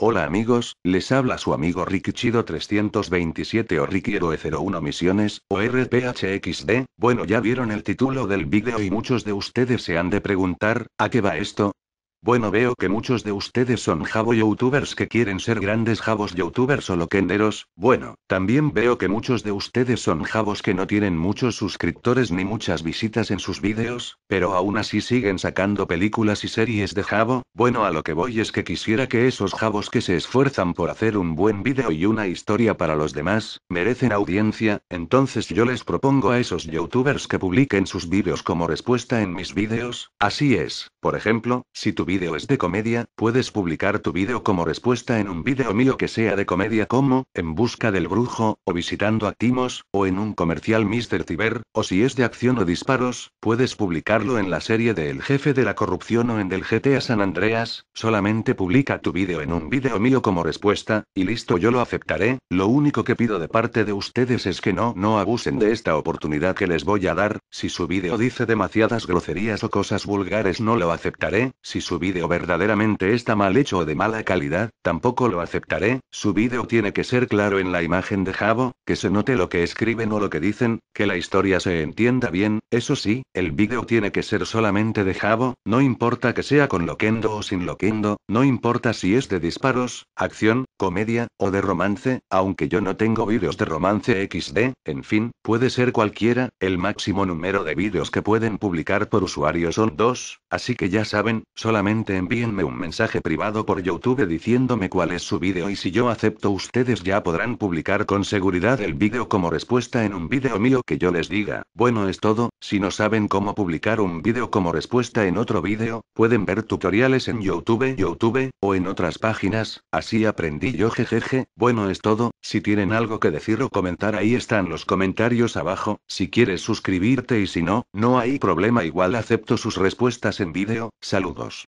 Hola amigos, les habla su amigo Rikichido 327 o Rikiero 01 Misiones, o RPHXD, bueno ya vieron el título del video y muchos de ustedes se han de preguntar, ¿a qué va esto? Bueno, veo que muchos de ustedes son jabo youtubers que quieren ser grandes jabos youtubers o loquenderos. Bueno, también veo que muchos de ustedes son jabos que no tienen muchos suscriptores ni muchas visitas en sus vídeos, pero aún así siguen sacando películas y series de jabo. Bueno, a lo que voy es que quisiera que esos jabos que se esfuerzan por hacer un buen vídeo y una historia para los demás, merecen audiencia, entonces yo les propongo a esos youtubers que publiquen sus vídeos como respuesta en mis vídeos. Así es, por ejemplo, si tú vídeo es de comedia, puedes publicar tu vídeo como respuesta en un vídeo mío que sea de comedia como, en busca del brujo, o visitando a Timos, o en un comercial Mr. Tiber, o si es de acción o disparos, puedes publicarlo en la serie de El Jefe de la Corrupción o en del GTA San Andreas, solamente publica tu vídeo en un vídeo mío como respuesta, y listo yo lo aceptaré, lo único que pido de parte de ustedes es que no, no abusen de esta oportunidad que les voy a dar, si su vídeo dice demasiadas groserías o cosas vulgares no lo aceptaré, si su video verdaderamente está mal hecho o de mala calidad, tampoco lo aceptaré, su vídeo tiene que ser claro en la imagen de Jabo, que se note lo que escriben o lo que dicen, que la historia se entienda bien, eso sí, el vídeo tiene que ser solamente de Jabo, no importa que sea con Loquendo o sin Loquendo, no importa si es de disparos, acción, comedia, o de romance, aunque yo no tengo vídeos de romance XD, en fin, puede ser cualquiera, el máximo número de vídeos que pueden publicar por usuario son dos, así que ya saben, solamente envíenme un mensaje privado por YouTube diciéndome cuál es su vídeo y si yo acepto ustedes ya podrán publicar con seguridad el vídeo como respuesta en un vídeo mío que yo les diga, bueno es todo, si no saben cómo publicar un vídeo como respuesta en otro vídeo, pueden ver tutoriales en YouTube, YouTube, o en otras páginas, así aprendí y yo jejeje, bueno es todo, si tienen algo que decir o comentar ahí están los comentarios abajo, si quieres suscribirte y si no, no hay problema igual acepto sus respuestas en vídeo, saludos.